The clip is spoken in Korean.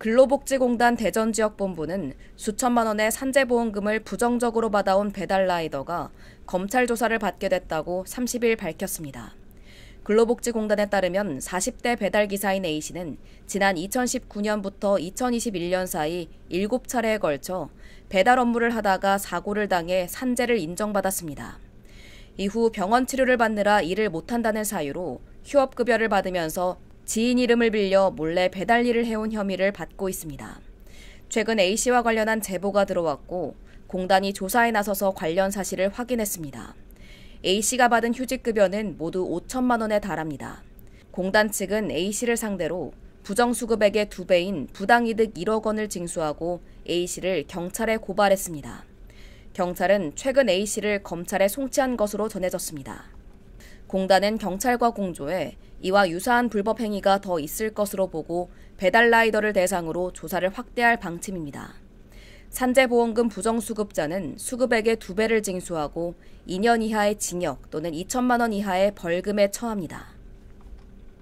근로복지공단 대전지역본부는 수천만 원의 산재보험금을 부정적으로 받아온 배달라이더가 검찰 조사를 받게 됐다고 30일 밝혔습니다. 근로복지공단에 따르면 40대 배달기사인 A씨는 지난 2019년부터 2021년 사이 7차례에 걸쳐 배달 업무를 하다가 사고를 당해 산재를 인정받았습니다. 이후 병원 치료를 받느라 일을 못한다는 사유로 휴업급여를 받으면서 지인 이름을 빌려 몰래 배달 일을 해온 혐의를 받고 있습니다. 최근 A씨와 관련한 제보가 들어왔고 공단이 조사에 나서서 관련 사실을 확인했습니다. A씨가 받은 휴직급여는 모두 5천만 원에 달합니다. 공단 측은 A씨를 상대로 부정수급액의 2배인 부당이득 1억 원을 징수하고 A씨를 경찰에 고발했습니다. 경찰은 최근 A씨를 검찰에 송치한 것으로 전해졌습니다. 공단은 경찰과 공조해 이와 유사한 불법 행위가 더 있을 것으로 보고 배달 라이더를 대상으로 조사를 확대할 방침입니다. 산재보험금 부정수급자는 수급액의 두배를 징수하고 2년 이하의 징역 또는 2천만 원 이하의 벌금에 처합니다.